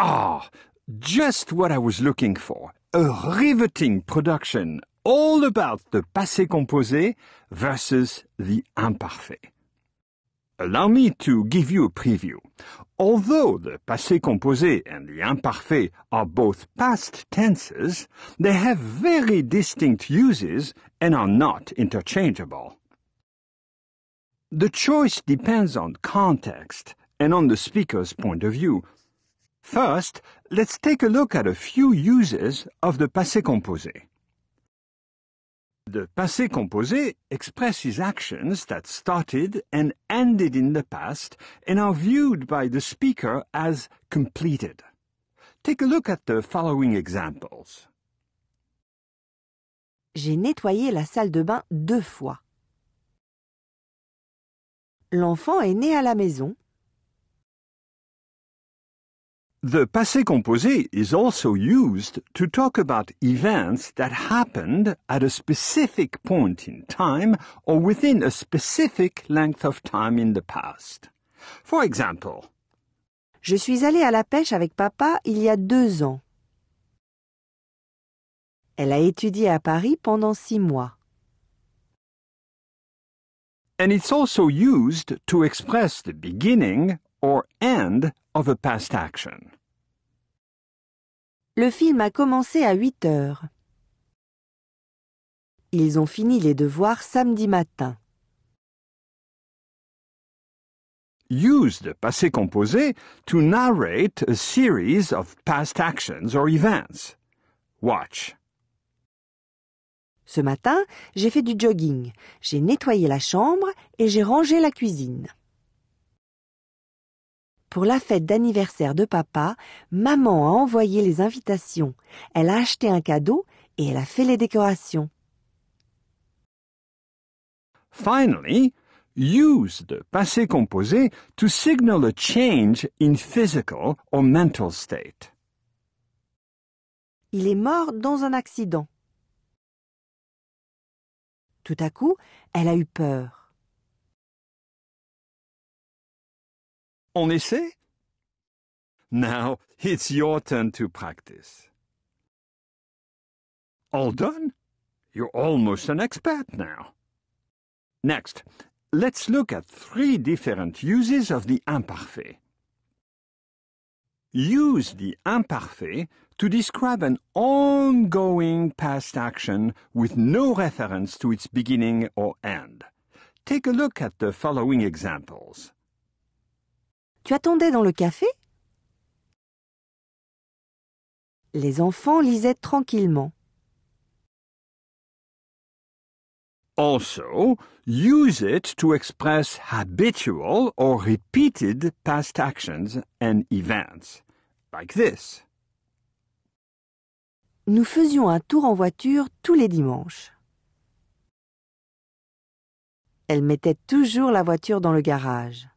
Ah, just what I was looking for. A riveting production all about the passé composé versus the imparfait. Allow me to give you a preview. Although the passé composé and the imparfait are both past tenses, they have very distinct uses and are not interchangeable. The choice depends on context and on the speaker's point of view, First, let's take a look at a few uses of the passé composé. The passé composé expresses actions that started and ended in the past and are viewed by the speaker as completed. Take a look at the following examples. J'ai nettoyé la salle de bain deux fois. L'enfant est né à la maison The passé composé is also used to talk about events that happened at a specific point in time or within a specific length of time in the past. For example, Je suis allée à la pêche avec papa il y a deux ans. Elle a étudié à Paris pendant six mois. And it's also used to express the beginning or end of a past action. Le film a commencé à 8 heures. Ils ont fini les devoirs samedi matin. Use the passé composé to narrate a series of past actions or events. Watch. Ce matin, j'ai fait du jogging, j'ai nettoyé la chambre et j'ai rangé la cuisine. Pour la fête d'anniversaire de papa, maman a envoyé les invitations, elle a acheté un cadeau et elle a fait les décorations. Finally, use the passé composé to signal a change in physical or mental state. Il est mort dans un accident. Tout à coup, elle a eu peur. On essaie? Now it's your turn to practice. All done? You're almost an expert now. Next, let's look at three different uses of the imparfait. Use the imparfait to describe an ongoing past action with no reference to its beginning or end. Take a look at the following examples. Tu attendais dans le café Les enfants lisaient tranquillement. Also, use it to express habitual or repeated past actions and events, like this. Nous faisions un tour en voiture tous les dimanches. Elle mettait toujours la voiture dans le garage.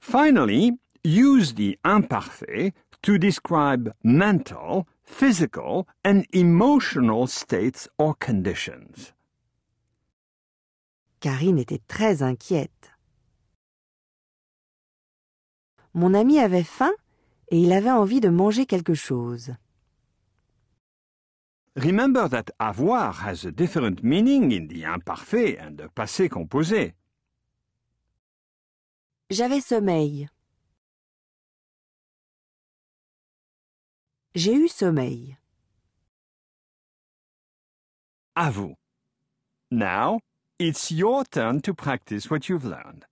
Finally, use the imparfait to describe mental, physical, and emotional states or conditions. Karine était très inquiète. Mon ami avait faim et il avait envie de manger quelque chose. Remember that avoir has a different meaning in the imparfait and the passé composé. J'avais sommeil. J'ai eu sommeil. À vous. Now, it's your turn to practice what you've learned.